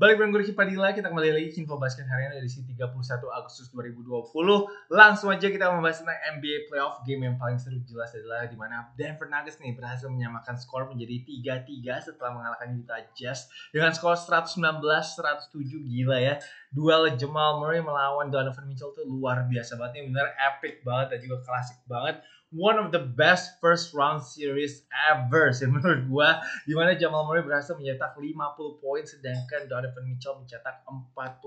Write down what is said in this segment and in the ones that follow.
Balik bareng gue Padilla, kita kembali lagi ke info basket hari ini dari si 31 Agustus 2020. Langsung aja kita membahas tentang NBA playoff game yang paling seru jelas adalah di mana Denver Nuggets nih berhasil menyamakan skor menjadi 3-3 setelah mengalahkan Utah Jazz dengan skor 119-107 gila ya. Duel Jamal Murray melawan Donovan Mitchell tuh luar biasa banget nih, bener epic banget dan juga klasik banget one of the best first round series ever sih menurut gue mana Jamal Murray berhasil mencetak 50 poin sedangkan Donovan Mitchell mencetak 44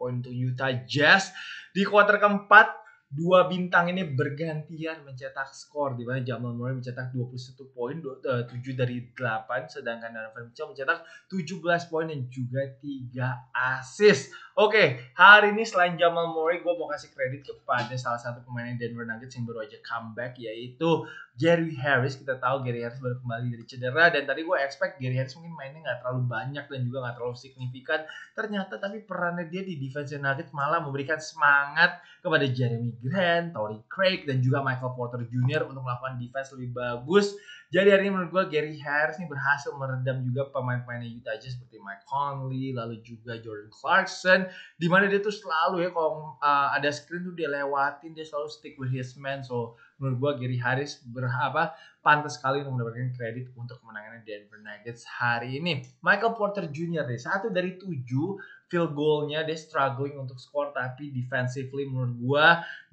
poin untuk Utah Jazz di kuarter keempat dua bintang ini bergantian mencetak skor di mana Jamal Murray mencetak 21 poin 7 eh, dari 8 sedangkan Donovan Mitchell mencetak 17 poin dan juga 3 assist. Oke, okay, hari ini selain Jamal Murray gue mau kasih kredit kepada salah satu pemain Denver Nuggets yang baru aja comeback yaitu Gary Harris. Kita tahu Gary Harris baru kembali dari cedera dan tadi gue expect Gary Harris mungkin mainnya nggak terlalu banyak dan juga nggak terlalu signifikan. Ternyata tapi perannya dia di defense Nuggets malah memberikan semangat kepada Jeremy Grant, Tory Craig, dan juga Michael Porter Jr. untuk melakukan defense lebih bagus. Jadi hari ini menurut gue Gary Harris ini berhasil meredam juga pemain-pemain Utah Jazz seperti Mike Conley, lalu juga Jordan Clarkson. Dimana dia tuh selalu ya kalau uh, ada screen tuh dia lewatin, dia selalu stick with his man. So menurut gua Gary Harris berapa pantas sekali untuk mendapatkan kredit untuk kemenangan Denver Nuggets hari ini. Michael Porter Jr. deh satu dari tujuh field goalnya dia struggling untuk skor tapi defensively menurut gua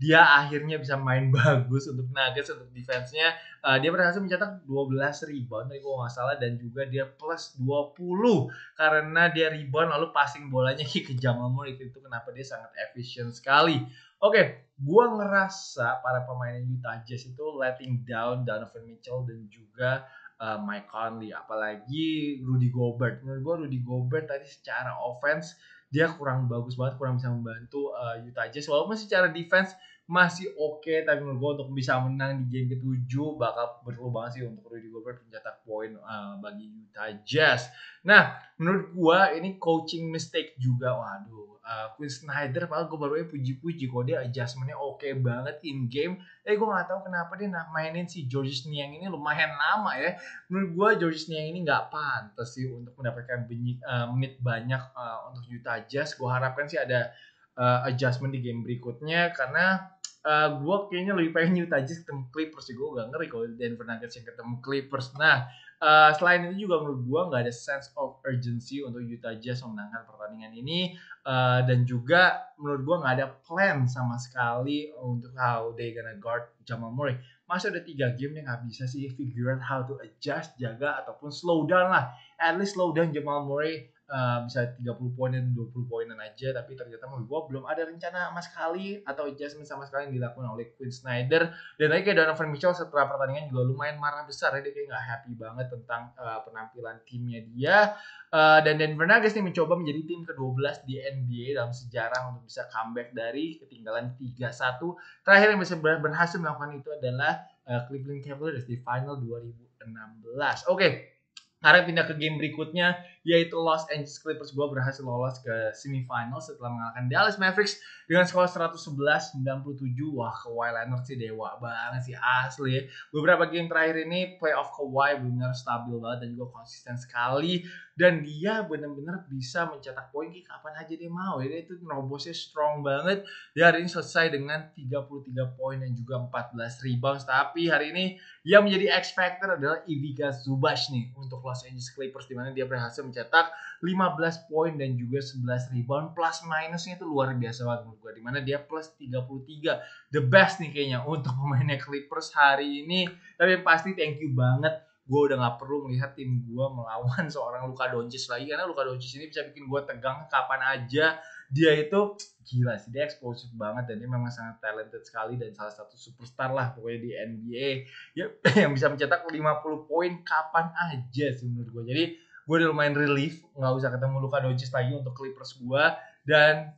dia akhirnya bisa main bagus untuk Nuggets untuk defense-nya. Uh, dia berhasil mencetak 12 rebound tadi gua nggak salah dan juga dia plus 20 karena dia rebound lalu passing bolanya ke Jamal Murray itu kenapa dia sangat efisien sekali. Oke, gue ngerasa para pemain Utah Jazz itu letting down Donovan Mitchell dan juga uh, Mike Conley, apalagi Rudy Gobert. Menurut gue Rudy Gobert tadi secara offense dia kurang bagus banget, kurang bisa membantu uh, Utah Jazz. Walaupun secara defense masih oke, okay, tapi menurut gue untuk bisa menang di game ke ketujuh bakal perlu banget sih untuk Rudy Gobert mencetak poin uh, bagi Utah Jazz. Nah, menurut gue ini coaching mistake juga, waduh uh, eh, Quinn Snyder padahal gue baru aja puji-puji kok dia adjustmentnya oke okay banget in game eh gue nggak tahu kenapa dia nah mainin si George Niang ini lumayan lama ya menurut gue George Niang ini nggak pantas sih untuk mendapatkan mid uh, eh, menit banyak uh, untuk Utah Jazz gue harapkan sih ada uh, adjustment di game berikutnya karena uh, gue kayaknya lebih pengen Utah Jazz ketemu Clippers sih gue gak ngeri kalau Denver Nuggets yang ketemu Clippers nah Eh, selain itu juga menurut gua nggak ada sense of urgency untuk Utah Jazz memenangkan pertandingan ini uh, dan juga menurut gua nggak ada plan sama sekali untuk how they gonna guard Jamal Murray masih ada tiga game yang nggak bisa sih figure out how to adjust jaga ataupun slow down lah at least slow down Jamal Murray Eh, bisa 30 poinan 20 poinan aja tapi ternyata menurut gue belum ada rencana sama sekali atau adjustment sama sekali yang dilakukan oleh Quinn Snyder dan lagi kayak Donovan Mitchell setelah pertandingan juga lumayan marah besar ya dia kayak gak happy banget tentang uh, penampilan timnya dia uh, dan Denver Nuggets nih mencoba menjadi tim ke-12 di NBA dalam sejarah untuk bisa comeback dari ketinggalan 3-1 terakhir yang bisa berhasil melakukan itu adalah uh, Cleveland Cavaliers di final 2016 oke okay. Karena pindah ke game berikutnya yaitu Los Angeles Clippers gua berhasil lolos ke semifinal setelah mengalahkan Dallas Mavericks dengan skor 111-97. Wah, Kawhi Leonard sih dewa banget sih asli. Beberapa game terakhir ini playoff Kawhi benar stabil banget dan juga konsisten sekali dan dia benar-benar bisa mencetak poin kapan aja dia mau. Dia itu nerobosnya strong banget. Dia hari ini selesai dengan 33 poin dan juga 14 rebounds. Tapi hari ini yang menjadi X factor adalah Ivica Zubac nih untuk Los Angeles Clippers di mana dia berhasil mencetak 15 poin dan juga 11 rebound plus minusnya itu luar biasa banget menurut gue di mana dia plus 33 the best nih kayaknya untuk pemainnya Clippers hari ini tapi yang pasti thank you banget gue udah gak perlu melihat tim gue melawan seorang Luka Doncic lagi karena Luka Doncic ini bisa bikin gue tegang kapan aja dia itu gila sih dia eksplosif banget dan dia memang sangat talented sekali dan salah satu superstar lah pokoknya di NBA ya yang bisa mencetak 50 poin kapan aja sih menurut gue jadi gue udah lumayan relief nggak usah ketemu Luka Doncic lagi untuk Clippers gue dan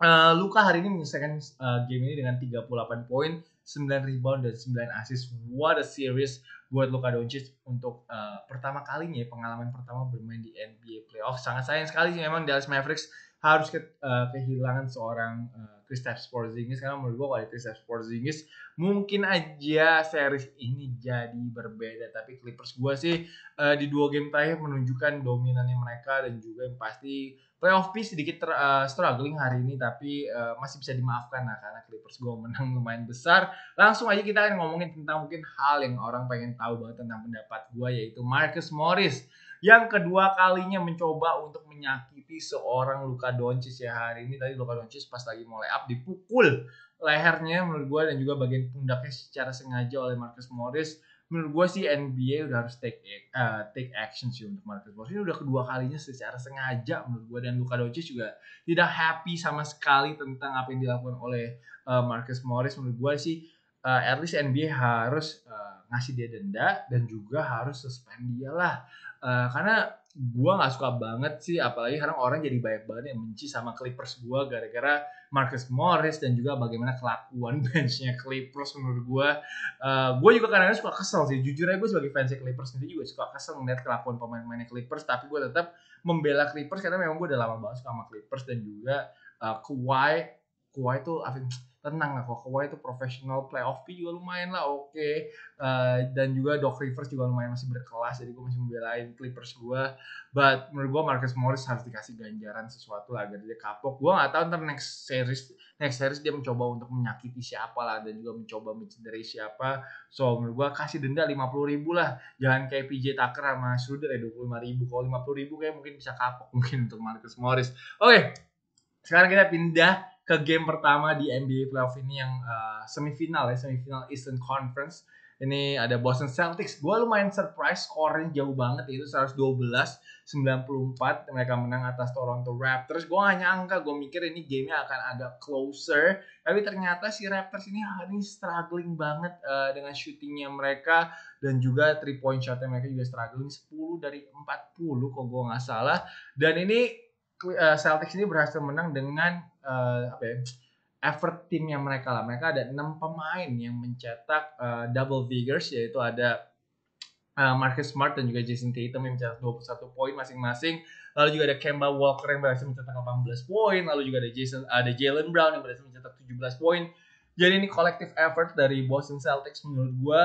uh, Luka hari ini menyelesaikan uh, eh, game ini dengan 38 poin 9 rebound dan 9 assist. What a series buat Luka Doncic untuk uh, pertama kalinya pengalaman pertama bermain di NBA playoff. Sangat sayang sekali sih memang Dallas Mavericks harus ke, uh, kehilangan seorang uh, Kristaps Porzingis karena menurut gue kalau Kristaps Porzingis mungkin aja series ini jadi berbeda tapi Clippers gue sih uh, di dua game terakhir menunjukkan dominannya mereka dan juga yang pasti playoff piece sedikit ter, uh, struggling hari ini tapi uh, masih bisa dimaafkan lah karena Clippers gue menang lumayan besar langsung aja kita akan ngomongin tentang mungkin hal yang orang pengen tahu banget tentang pendapat gue yaitu Marcus Morris yang kedua kalinya mencoba untuk menyakiti MVP seorang Luka Doncic ya hari ini tadi Luka Doncic pas lagi mau up dipukul lehernya menurut gue dan juga bagian pundaknya secara sengaja oleh Marcus Morris menurut gue sih NBA udah harus take uh, take action sih untuk Marcus Morris ini udah kedua kalinya secara sengaja menurut gue dan Luka Doncic juga tidak happy sama sekali tentang apa yang dilakukan oleh uh, Marcus Morris menurut gue sih uh, at least NBA harus uh, ngasih dia denda dan juga harus suspend dia lah uh, karena gue nggak suka banget sih apalagi karena orang jadi banyak banget yang benci sama Clippers gue gara-gara Marcus Morris dan juga bagaimana kelakuan benchnya Clippers menurut gue uh, gue juga kadang-kadang suka kesel sih jujur aja gue sebagai fans Clippers sendiri juga suka kesel melihat kelakuan pemain pemain Clippers tapi gue tetap membela Clippers karena memang gue udah lama banget suka sama Clippers dan juga uh, Kawhi Kawhi itu tenang lah kok Kawhi itu professional playoff P juga lumayan lah oke okay. uh, eh, dan juga Doc Rivers juga lumayan masih berkelas jadi gue masih membelain Clippers gue but menurut gue Marcus Morris harus dikasih ganjaran sesuatu lah agar dia kapok gue nggak tahu ntar next series next series dia mencoba untuk menyakiti siapa lah dan juga mencoba mencederai siapa so menurut gue kasih denda 50 ribu lah jangan kayak PJ Tucker sama Schroeder ya eh, 25 ribu kalau 50 ribu kayak mungkin bisa kapok mungkin untuk Marcus Morris oke okay. sekarang kita pindah ke game pertama di NBA playoff ini yang uh, semifinal ya semifinal Eastern Conference ini ada Boston Celtics gue lumayan surprise scoring jauh banget itu 112 94 mereka menang atas Toronto Raptors gue gak nyangka gue mikir ini gamenya akan agak closer tapi ternyata si Raptors ini hari ini struggling banget uh, dengan shootingnya mereka dan juga three point shotnya mereka juga struggling 10 dari 40 kalau gue nggak salah dan ini Eh, Celtics ini berhasil menang dengan uh, apa ya? effort tim yang mereka lah. Mereka ada enam pemain yang mencetak uh, double figures yaitu ada uh, Marcus Smart dan juga Jason Tatum yang mencetak 21 poin masing-masing. Lalu juga ada Kemba Walker yang berhasil mencetak 18 poin, lalu juga ada Jason ada Jalen Brown yang berhasil mencetak 17 poin. Jadi ini kolektif effort dari Boston Celtics menurut gua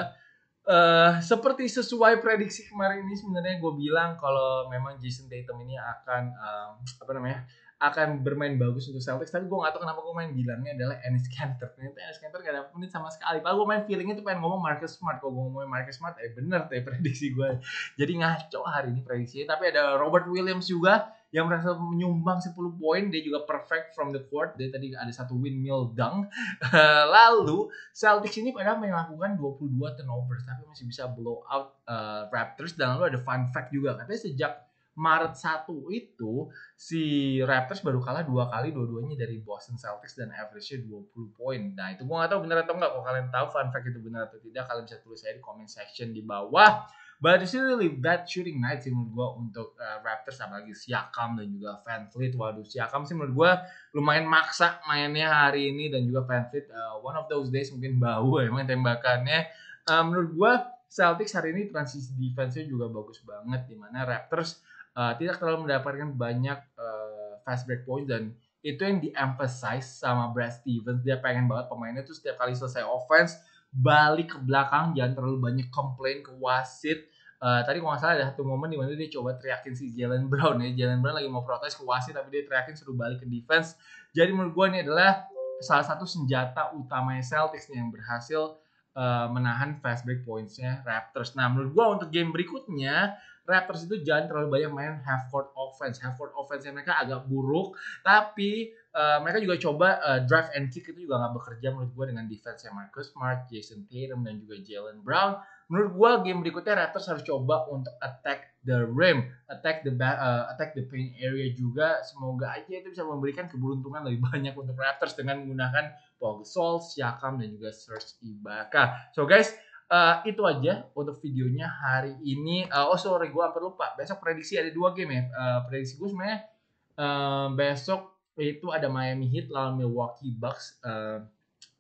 uh, seperti sesuai prediksi kemarin ini sebenarnya gue bilang kalau memang Jason Tatum ini akan um, apa namanya akan bermain bagus untuk Celtics tapi gue gak tau kenapa gue main bilangnya adalah Enes Kanter ternyata Enes Kanter gak dapet menit sama sekali padahal gue main feelingnya tuh pengen ngomong Marcus Smart kalau gue ngomongin Marcus Smart eh bener deh prediksi gue jadi ngaco hari ini prediksinya tapi ada Robert Williams juga yang merasa menyumbang 10 poin dia juga perfect from the court dia tadi ada satu windmill dunk lalu Celtics ini pada melakukan 22 turnover tapi masih bisa blow out uh, Raptors dan lalu ada fun fact juga katanya sejak Maret 1 itu si Raptors baru kalah dua kali dua-duanya dari Boston Celtics dan average-nya 20 poin. Nah itu gue gak tahu bener atau enggak. Kalau kalian tahu fun fact itu benar atau tidak kalian bisa tulis saya di comment section di bawah. But it's really bad shooting night sih menurut gue untuk uh, Raptors apalagi Siakam dan juga Van Fleet. Waduh Siakam sih menurut gue lumayan maksa mainnya hari ini dan juga Van Fleet uh, one of those days mungkin bau emang ya tembakannya. Uh, menurut gue Celtics hari ini transisi defense-nya juga bagus banget dimana Raptors uh, tidak terlalu mendapatkan banyak uh, fast break point dan itu yang di-emphasize sama Brad Stevens dia pengen banget pemainnya tuh setiap kali selesai offense balik ke belakang jangan terlalu banyak komplain ke wasit uh, tadi kalau nggak salah ada satu momen di mana dia coba teriakin si Jalen Brown ya Jalen Brown lagi mau protes ke wasit tapi dia teriakin suruh balik ke defense jadi menurut gue ini adalah salah satu senjata utama Celtics yang berhasil uh, menahan fast break pointsnya Raptors. Nah menurut gue untuk game berikutnya Raptors itu jangan terlalu banyak main half court offense. Half court offense yang mereka agak buruk, tapi uh, mereka juga coba uh, drive and kick itu juga nggak bekerja menurut gue dengan defense yang Marcus Smart, Jason Tatum dan juga Jalen Brown. Menurut gue game berikutnya Raptors harus coba untuk attack the rim, attack the back, uh, eh, attack the paint area juga. Semoga aja itu bisa memberikan keberuntungan lebih banyak untuk Raptors dengan menggunakan Paul Gasol, Siakam dan juga Serge Ibaka. So guys, Uh, itu aja untuk videonya hari ini. Uh, oh sorry, gue hampir lupa. Besok prediksi ada dua game ya. Uh, prediksi gue sebenarnya uh, besok itu ada Miami Heat lawan Milwaukee Bucks. Uh,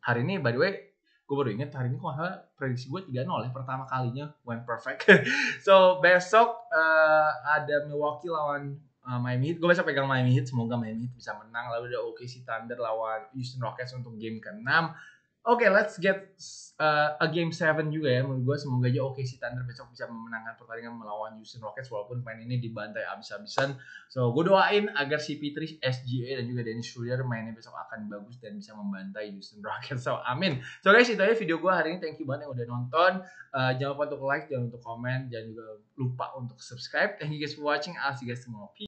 hari ini by the way gue baru ingat hari ini kok salah prediksi gue 3-0 ya pertama kalinya went perfect so besok uh, ada Milwaukee lawan uh, Miami Heat gue besok pegang Miami Heat semoga Miami Heat bisa menang lalu ada OKC Thunder lawan Houston Rockets untuk game keenam Oke, okay, let's get uh, a game 7 juga ya. Menurut gue semoga aja si Thunder besok bisa memenangkan pertandingan melawan Houston Rockets walaupun main ini dibantai abis-abisan. So, gue doain agar si Petri, SGA dan juga Dennis Schroeder mainnya besok akan bagus dan bisa membantai Houston Rockets. So, amin. So guys, itu aja video gue hari ini. Thank you banget yang udah nonton. Uh, jangan lupa untuk like, jangan lupa untuk komen, jangan juga lupa untuk subscribe. Thank you guys for watching. I'll see you guys tomorrow. Peace.